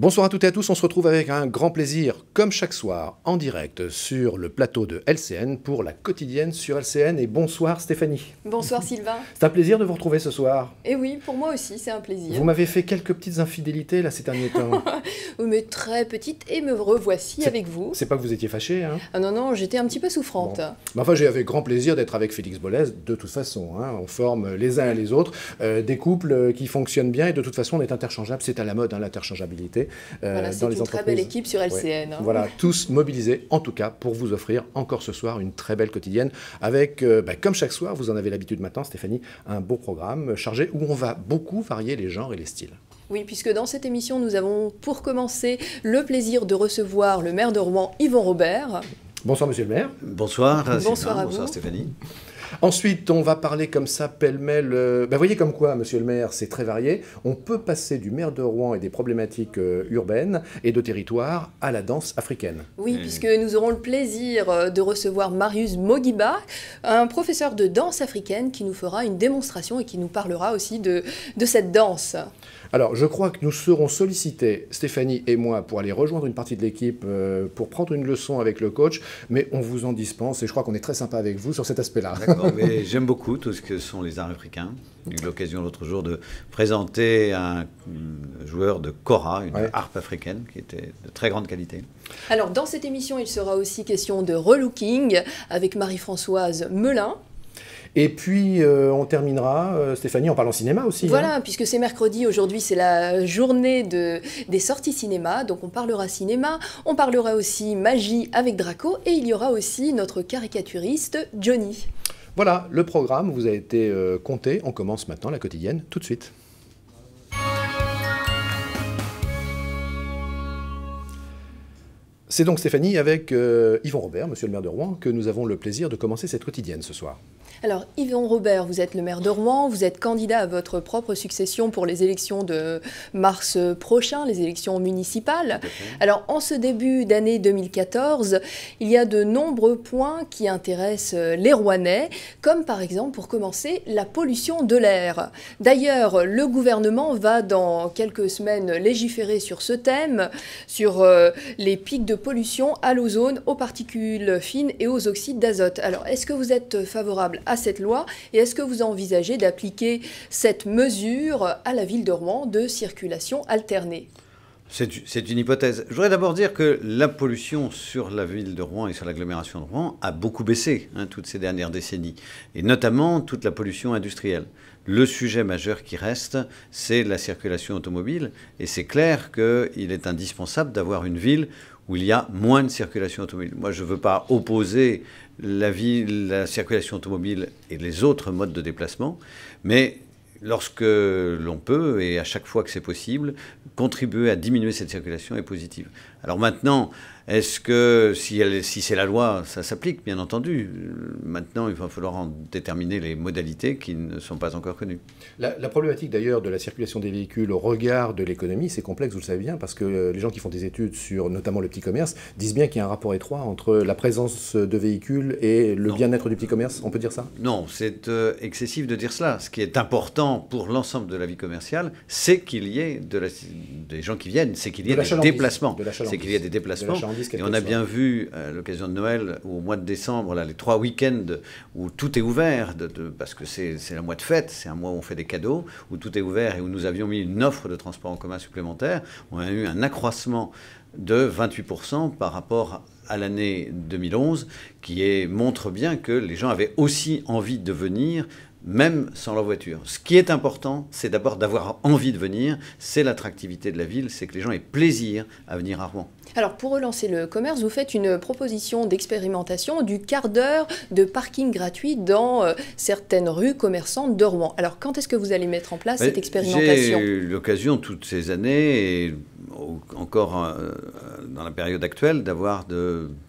Bonsoir à toutes et à tous, on se retrouve avec un grand plaisir, comme chaque soir, en direct sur le plateau de LCN pour la quotidienne sur LCN. Et bonsoir Stéphanie. Bonsoir Sylvain. C'est un plaisir de vous retrouver ce soir. Et eh oui, pour moi aussi, c'est un plaisir. Vous m'avez fait quelques petites infidélités là ces derniers temps. mais très petites, et me revoici avec vous. C'est pas que vous étiez fâchée, hein. Ah non, non, j'étais un petit peu souffrante. Bah, enfin, j'ai avec grand plaisir d'être avec Félix Bolès. de toute façon. Hein. on forme les uns et les autres euh, des couples euh, qui fonctionnent bien, et de toute façon, on est interchangeable, C'est à la mode, hein, l'interchangeabilité. Euh, voilà, C'est une très belle équipe sur LCN. Hein. Voilà, tous mobilisés en tout cas pour vous offrir encore ce soir une très belle quotidienne avec, euh, bah, comme chaque soir, vous en avez l'habitude maintenant Stéphanie, un beau programme chargé où on va beaucoup varier les genres et les styles. Oui, puisque dans cette émission, nous avons pour commencer le plaisir de recevoir le maire de Rouen, Yvon Robert. Bonsoir, monsieur le maire. Bonsoir, bonsoir Stéphanie. Ensuite, on va parler comme ça pêle-mêle. Vous euh, bah, voyez comme quoi, monsieur le maire, c'est très varié. On peut passer du maire de Rouen et des problématiques euh, urbaines et de territoire à la danse africaine. Oui, hmm. puisque nous aurons le plaisir euh, de recevoir Marius Mogiba, un professeur de danse africaine qui nous fera une démonstration et qui nous parlera aussi de cette danse. Alors, je crois que nous serons sollicités, Stéphanie et moi, pour aller rejoindre une partie de l'équipe, euh, pour prendre une leçon avec le coach, mais on vous en dispense et je crois qu'on est très sympa avec vous sur cet aspect-là. D'accord, mais j'aime beaucoup tout ce que sont les arts africains. J'ai eu l'occasion l'autre jour de présenter un joueur de kora, une harpe africaine, qui était de très grande qualité. Alors, dans cette émission, il sera aussi question de relooking avec Marie-Françoise Melin. Et puis, euh, on terminera, euh, Stéphanie, en parlant cinéma aussi. Hein. Voilà, puisque c'est mercredi, aujourd'hui, c'est la journée des sorties cinéma. Donc, on parlera cinéma, on parlera aussi magie avec Draco, et il y aura aussi notre caricaturiste, Johnny. Voilà, le programme vous a été euh, compté. On commence maintenant la quotidienne tout de suite. C'est donc Stéphanie avec Yvon Robert, monsieur le maire de Rouen, que nous avons le plaisir de commencer cette quotidienne ce soir. Alors, Yvon Robert, vous êtes le maire de Rouen, vous êtes candidat à votre propre succession pour les élections de mars prochain, les élections municipales. Alors, en ce début d'année 2014, il y a de nombreux points qui intéressent euh, les Rouennais, comme par exemple, pour commencer, la pollution de l'air. D'ailleurs, le gouvernement va dans quelques semaines légiférer sur ce thème, sur euh, les pics de pollution à l'ozone, aux particules fines et aux oxydes d'azote. Alors, est-ce que vous êtes favorable à à cette loi Et est-ce que vous envisagez d'appliquer cette mesure à la ville de Rouen de circulation alternée c'est une hypothèse. Je voudrais d'abord dire que la pollution sur la ville de Rouen et sur l'agglomération de Rouen a beaucoup baissé hein, toutes ces dernières décennies, et notamment toute la pollution industrielle. Le sujet majeur qui reste, c'est la circulation automobile, et c'est clair qu'il est indispensable d'avoir une ville où il y a moins de circulation automobile. Moi, je ne veux pas opposer la ville, la circulation automobile et les autres modes de déplacement, mais lorsque l'on peut, et à chaque fois que c'est possible, contribuer à diminuer cette circulation est positive. Alors maintenant, est-ce que, si, elle, si c'est la loi, ça s'applique, bien entendu Maintenant, il va falloir en déterminer les modalités qui ne sont pas encore connues. La, problématique d'ailleurs de la circulation des véhicules au regard de l'économie, c'est complexe, vous le savez bien, parce que euh, les gens qui font des études sur notamment le petit commerce disent bien qu'il y a un rapport étroit entre la présence de véhicules et le bien-être du petit commerce. On peut dire ça Non, c'est euh, excessif de dire cela. Ce qui est important pour l'ensemble de la vie commerciale, c'est qu'il y ait des gens qui viennent, c'est qu'il y ait des déplacements. c'est qu'il y ait des déplacements. Et on a bien vu à euh, l'occasion de Noël au mois de décembre, là, les trois week-ends où tout est ouvert, parce que c'est le mois de fête, c'est un mois où on fait des cadeaux, où tout est ouvert et où nous avions mis une offre de transport en commun supplémentaire, on a eu un accroissement de 28% par rapport à l'année 2011, qui montre bien que les gens avaient aussi envie de venir même sans leur voiture. Ce qui est important, c'est d'abord d'avoir envie de venir, c'est l'attractivité de la ville, c'est que les gens aient plaisir à venir à Rouen. Alors pour relancer le commerce, vous faites une proposition d'expérimentation du quart d'heure de parking gratuit dans euh, certaines rues commerçantes de Rouen. Alors quand est-ce que vous allez mettre en place cette expérimentation J'ai eu l'occasion toutes ces années, encore euh, euh, dans la période actuelle, d'avoir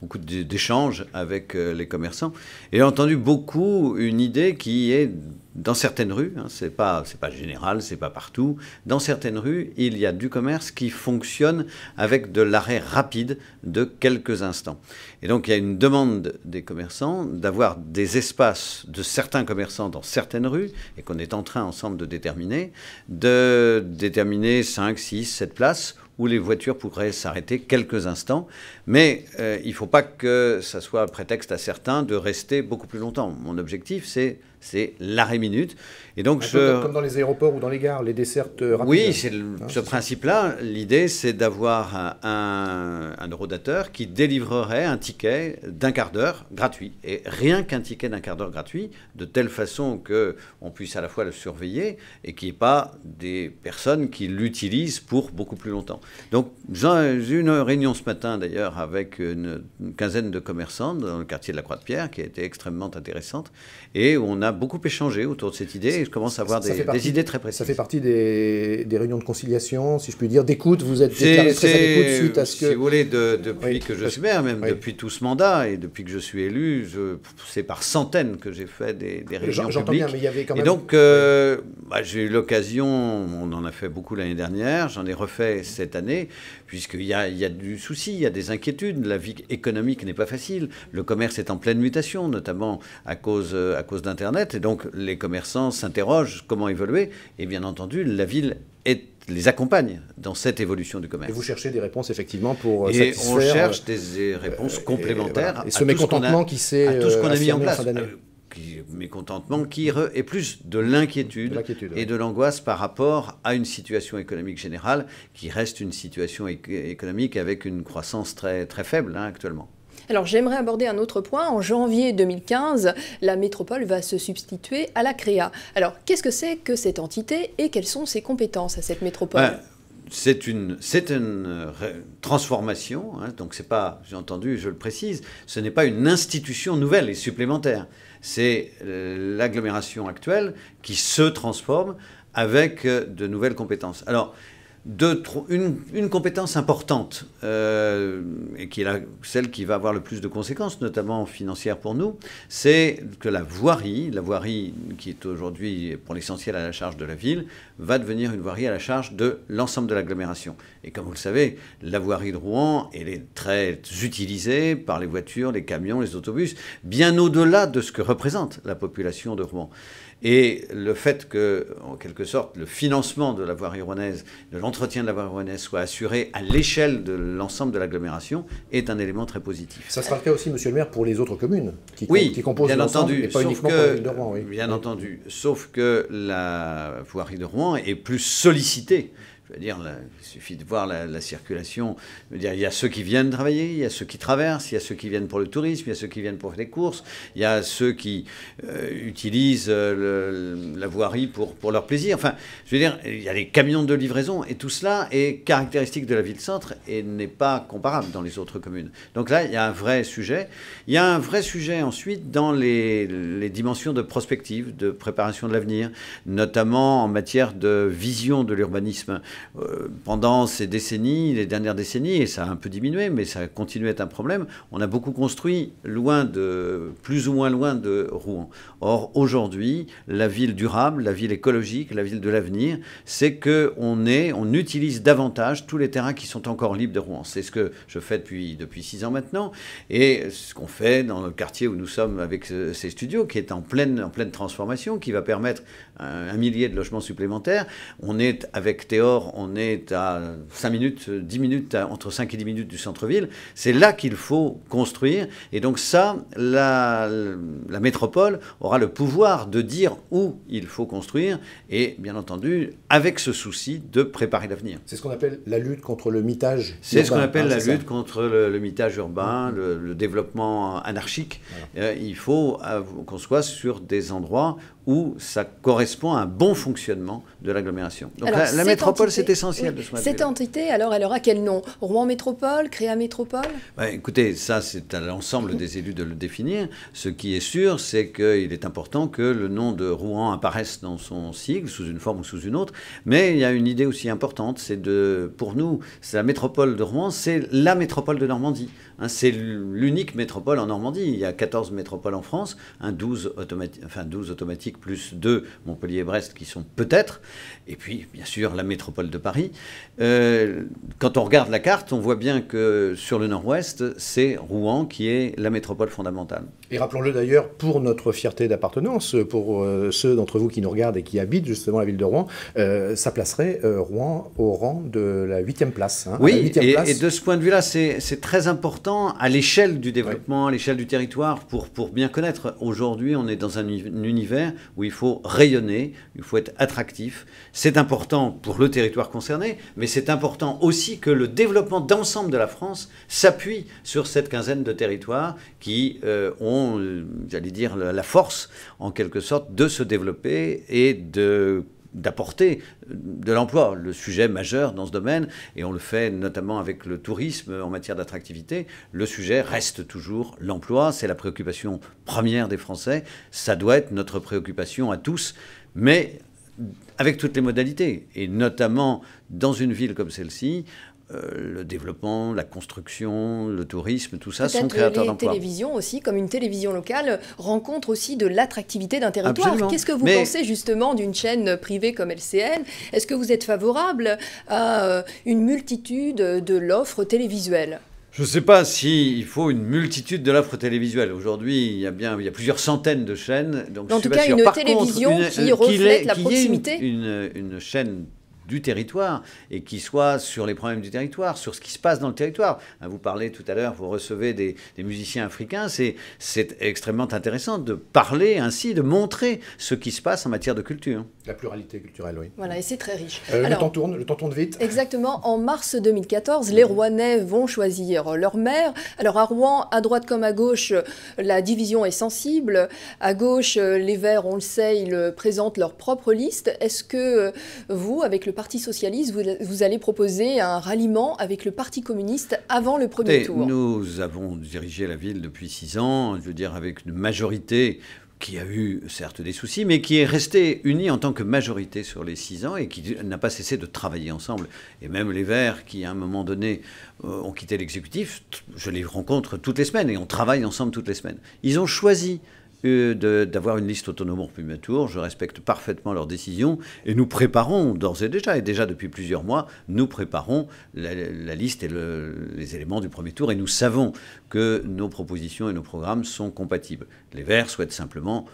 beaucoup d'échanges avec euh, les commerçants. Et j'ai entendu beaucoup une idée qui est, dans certaines rues, hein, ce n'est pas, pas général, c'est pas partout, dans certaines rues, il y a du commerce qui fonctionne avec de l'arrêt rapide de quelques instants. Et donc il y a une demande des commerçants d'avoir des espaces de certains commerçants dans certaines rues, et qu'on est en train ensemble de déterminer, de déterminer 5, 6, 7 places où les voitures pourraient s'arrêter quelques instants. Mais euh, il ne faut pas que ça soit prétexte à certains de rester beaucoup plus longtemps. Mon objectif, c'est c'est l'arrêt minute. Et donc Comme dans les aéroports ou dans les gares, les dessertes euh, rapides. Oui, hein, c'est ce principe-là. L'idée, c'est d'avoir un, un, qui délivrerait un ticket d'un quart d'heure gratuit. Et rien qu'un ticket d'un quart d'heure gratuit, de telle façon que on puisse à la fois le surveiller et qu'il n'y ait pas des personnes qui l'utilisent pour beaucoup plus longtemps. Donc j'ai eu une réunion ce matin d'ailleurs avec une, quinzaine de commerçants dans le quartier de la Croix-de-Pierre qui a été extrêmement intéressante. Et on a a beaucoup échangé autour de cette idée et je commence à avoir des, idées très précises. Ça fait partie des, réunions de conciliation, si je puis dire, d'écoute. Vous êtes déclaré très à l'écoute suite à ce que. Si vous voulez, de, depuis que je suis maire, même depuis tout ce mandat et depuis que je suis élu, c'est par centaines que j'ai fait des, des réunions publiques. Bien, mais il y avait quand même... Et donc, euh, bah, j'ai eu l'occasion, on en a fait beaucoup l'année dernière, j'en ai refait cette année, puisqu'il y a, il y a du souci, il y a des inquiétudes. La vie économique n'est pas facile. Le commerce est en pleine mutation, notamment à cause, à cause d'Internet. Et donc, les commerçants s'interrogent comment évoluer. Et bien entendu, la ville les accompagne dans cette évolution du commerce. Et vous cherchez des réponses effectivement pour euh, et on euh, cherche des réponses euh, complémentaires et, ce mécontentement qui s'est à tout ce qu'on a mis en place. Qui, mécontentement qui est plus de l'inquiétude et de l'angoisse par rapport à une situation économique générale qui reste une situation économique avec une croissance très, très faible hein, actuellement. Alors j'aimerais aborder un autre point. En janvier 2015, la métropole va se substituer à la CREA. Alors qu'est-ce que c'est que cette entité et quelles sont ses compétences à cette métropole ben, c'est une, une, euh, transformation, hein, donc c'est pas, j'ai entendu, je le précise, ce n'est pas une institution nouvelle et supplémentaire. C'est euh, l'agglomération actuelle qui se transforme avec euh, de nouvelles compétences. Alors, une, compétence importante, euh, et qui est celle qui va avoir le plus de conséquences, notamment financières pour nous, c'est que la voirie, la voirie qui est aujourd'hui pour l'essentiel à la charge de la ville, va devenir une voirie à la charge de l'ensemble de l'agglomération. Et comme vous le savez, la voirie de Rouen, elle est très utilisée par les voitures, les camions, les autobus, bien au-delà de ce que représente la population de Rouen. Et le fait que, en quelque sorte, le financement de la voirie rouennaise, de l'entretien de la voirie rouennaise soit assuré à l'échelle de l'ensemble de l'agglomération est un élément très positif. Ça sera le aussi, monsieur le maire, pour les autres communes qui, oui, qui composent bien et pas uniquement la Bien entendu, sauf que la voirie de Rouen est plus sollicitée je veux dire, il suffit de voir la, circulation. dire, il y a ceux qui viennent travailler, il y a ceux qui traversent, il y a ceux qui viennent pour le tourisme, il y a ceux qui viennent pour les courses, il y a ceux qui euh, utilisent euh, la voirie pour, pour leur plaisir. Enfin, je veux dire, il y a les camions de livraison et tout cela est caractéristique de la ville-centre et n'est pas comparable dans les autres communes. Donc là, il y a un vrai sujet. Il y a un vrai sujet ensuite dans les, les dimensions de prospective, de préparation de l'avenir, notamment en matière de vision de l'urbanisme. Euh, pendant ces décennies, les dernières décennies, et ça a un peu diminué, mais ça continue à être un problème, on a beaucoup construit loin de, plus ou moins loin de Rouen. Or, aujourd'hui, la ville durable, la ville écologique, la ville de l'avenir, c'est qu'on est, on utilise davantage tous les terrains qui sont encore libres de Rouen. C'est ce que je fais depuis, depuis six ans maintenant, et ce qu'on fait dans le quartier où nous sommes avec ces studios, qui est en pleine, en pleine transformation, qui va permettre un, un millier de logements supplémentaires. On est avec Théor on est à 5 minutes, 10 minutes, entre 5 et 10 minutes du centre-ville. C'est là qu'il faut construire. Et donc ça, la, métropole aura le pouvoir de dire où il faut construire, et bien entendu, avec ce souci de préparer l'avenir. C'est ce qu'on appelle la lutte contre le mitage. C'est ce qu'on appelle ah, la lutte contre le, mitage urbain, mmh. le, développement anarchique. Euh, il faut qu'on soit sur des endroits où ça correspond à un bon fonctionnement de l'agglomération. Donc la, la métropole, c'est essentiel de Cette entité, alors, elle aura quel nom Rouen Métropole Créa Métropole bah, Écoutez, ça, c'est à l'ensemble des élus de le définir. Ce qui est sûr, c'est qu'il est important que le nom de Rouen apparaisse dans son sigle, sous une forme ou sous une autre. Mais il y a une idée aussi importante, c'est de, pour nous, c'est la métropole de Rouen, c'est la métropole de Normandie. Hein, c'est l'unique métropole en Normandie. Il y a 14 métropoles en France, 12, enfin, 12 automatiques plus 2 Montpellier et Brest qui sont peut-être, et puis bien sûr la métropole de Paris. Euh, quand on regarde la carte, on voit bien que sur le nord-ouest, c'est Rouen qui est la métropole fondamentale. Et rappelons-le d'ailleurs, pour notre fierté d'appartenance, pour euh, ceux d'entre vous qui nous regardent et qui habitent justement la ville de Rouen, euh, ça placerait Rouen au rang de la huitième place. Hein, oui, et de ce point de vue-là, c'est très important à l'échelle du développement, à l'échelle du territoire, pour, pour bien connaître. Aujourd'hui, on est dans un, univers où il faut rayonner, il faut être attractif. C'est important pour le territoire concerné, mais c'est important aussi que le développement d'ensemble de la France s'appuie sur cette quinzaine de territoires qui euh, ont, euh, j'allais dire, la force, en quelque sorte, de se développer et de d'apporter euh, de l'emploi, le sujet majeur dans ce domaine, et on le fait notamment avec le tourisme en matière d'attractivité, le sujet reste toujours l'emploi, c'est la préoccupation première des Français, ça doit être notre préoccupation à tous, mais avec toutes les modalités, et notamment dans une ville comme celle-ci, euh, le développement, la construction, le tourisme, tout ça sont créateurs d'emplois. Les télévisions aussi, comme une télévision locale, rencontre aussi de l'attractivité d'un territoire. Qu'est-ce que vous pensez justement d'une chaîne privée comme LCN Est-ce que vous êtes favorable à euh, une multitude de l'offre télévisuelle je ne sais pas s'il il faut une multitude de l'offre télévisuelle. Aujourd'hui, il y a bien, il y a plusieurs centaines de chaînes. Donc en tout cas, une télévision qui euh, reflète la proximité. une, une, une chaîne du territoire et qui soit sur les problèmes du territoire, sur ce qui se passe dans le territoire. Hein, vous parlez tout à l'heure, vous recevez des, musiciens africains, c'est extrêmement intéressant de parler ainsi, de montrer ce qui se passe en matière de culture. La pluralité culturelle, oui. Voilà, et c'est très riche. Euh, le, temps tourne, le temps tourne vite. Exactement, en mars 2014, les Rouennais vont choisir leur maire. Alors à Rouen, à droite comme à gauche, la division est sensible. À gauche, les Verts, on le sait, ils présentent leur propre liste. Est-ce que euh, vous, avec le Parti socialiste, vous, allez proposer un ralliement avec le Parti communiste avant le premier tour. Nous avons dirigé la ville depuis six ans, je veux dire avec une majorité qui a eu certes des soucis, mais qui est restée unie en tant que majorité sur les six ans et qui n'a pas cessé de travailler ensemble. Et même les Verts, qui à un moment donné euh, ont quitté l'exécutif, je les rencontre toutes les semaines et on travaille ensemble toutes les semaines. Ils ont choisi d'avoir une liste autonome au premier tour. Je respecte parfaitement leurs décisions et nous préparons d'ores et déjà, et déjà depuis plusieurs mois, nous préparons la, liste et les éléments du premier tour et nous savons que nos propositions et nos programmes sont compatibles. Les Verts souhaitent simplement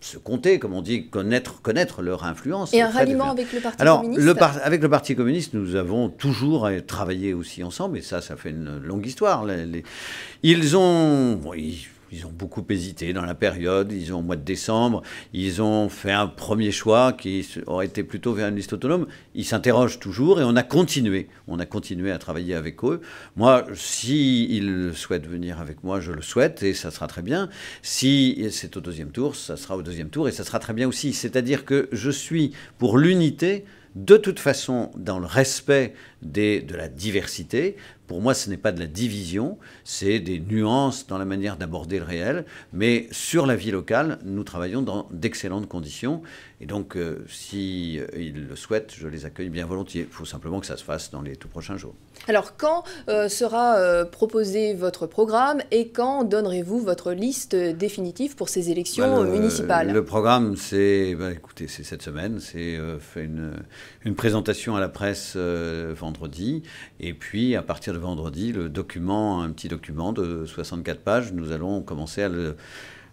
se compter, comme on dit, connaître, connaître leur influence. Et un ralliement avec le Parti communiste Alors, avec le Parti communiste, nous avons toujours travaillé aussi ensemble, et ça, ça fait une longue histoire. Ils ont ils ont beaucoup hésité dans la période. Ils ont, au mois de décembre, ils ont fait un premier choix qui aurait été plutôt vers une liste autonome. Ils s'interrogent toujours et on a continué. On a continué à travailler avec eux. Moi, s'ils souhaitent venir avec moi, je le souhaite et ça sera très bien. Si c'est au deuxième tour, ça sera au deuxième tour et ça sera très bien aussi. C'est-à-dire que je suis pour l'unité de toute façon dans le respect de la diversité. Pour moi, ce n'est pas de la division, c'est des nuances dans la manière d'aborder le réel. Mais sur la vie locale, nous travaillons dans d'excellentes conditions. Et donc, euh, s'ils le souhaitent, je les accueille bien volontiers. Il faut simplement que ça se fasse dans les tout prochains jours. Alors quand euh, sera euh, proposé votre programme et quand donnerez-vous votre liste définitive pour ces élections bah, euh, municipales Le programme, c'est bah, écoutez, c'est cette semaine, c'est fait une, une, présentation à la presse vendredi et puis à partir de vendredi, le document, un petit document de 64 pages, nous allons commencer à le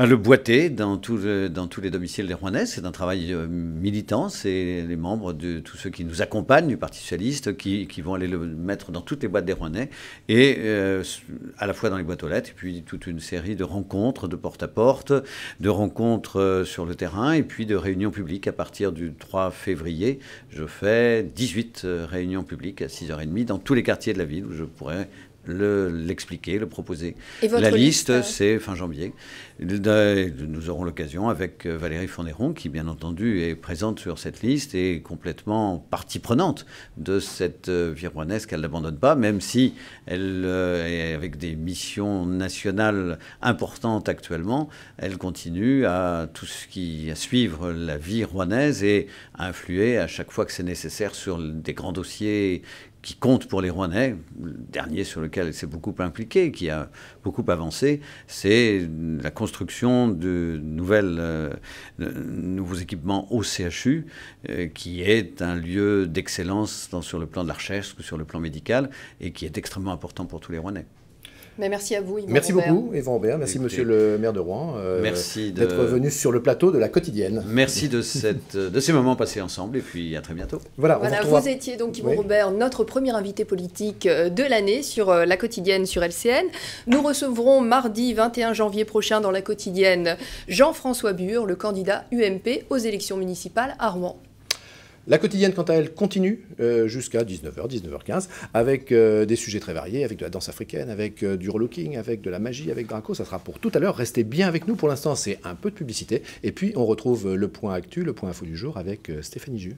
ah, le boiter dans, dans, tous les domiciles des Rouennais, c'est un travail euh, militant, c'est les membres de tous ceux qui nous accompagnent du Parti Socialiste qui, vont aller le mettre dans toutes les boîtes des Rouennais, et euh, à la fois dans les boîtes aux lettres, et puis toute une série de rencontres de porte-à-porte, -porte, de rencontres euh, sur le terrain, et puis de réunions publiques. À partir du 3 février, je fais 18 réunions publiques à 6h30 dans tous les quartiers de la ville où je pourrais l'expliquer, le, proposer. la liste, euh, c'est fin janvier. Nous euh, aurons l'occasion avec euh, Valérie Fourneron, qui bien entendu est présente sur cette liste et complètement partie prenante de cette vie rouennaise qu'elle n'abandonne pas, même si elle est avec des missions nationales importantes actuellement, elle continue à tout ce qui à suivre la vie rouennaise et à influer à chaque fois que c'est nécessaire sur des grands dossiers qui compte pour les Rouennais, le dernier sur lequel il s'est beaucoup impliqué, qui a beaucoup avancé, c'est la construction de, nouvelles, euh, nouveaux équipements au CHU, euh, qui est un lieu d'excellence sur le plan de la recherche, sur le plan médical, et qui est extrêmement important pour tous les Rouennais merci à vous, Yvan Merci beaucoup, Yvan Robert. Merci, monsieur le maire de Rouen, euh, d'être venu sur le plateau de la quotidienne. Merci de, cette, de ces moments passés ensemble et puis à très bientôt. Voilà, voilà vous, étiez donc, Yvan Robert, notre premier invité politique euh, de l'année sur euh, la quotidienne sur LCN. Nous recevrons mardi 21 janvier prochain dans la quotidienne Jean-François Bure, le candidat UMP aux élections municipales à Rouen. La quotidienne, quant à elle, continue euh, jusqu'à 19h, 19h15, avec euh, des sujets très variés, avec de la danse africaine, avec euh, du relooking, avec de la magie, avec Draco. Ça sera pour tout à l'heure. Restez bien avec nous. Pour l'instant, c'est un peu de publicité. Et puis, on retrouve le point actu, le point info du jour avec Stéphanie Jus.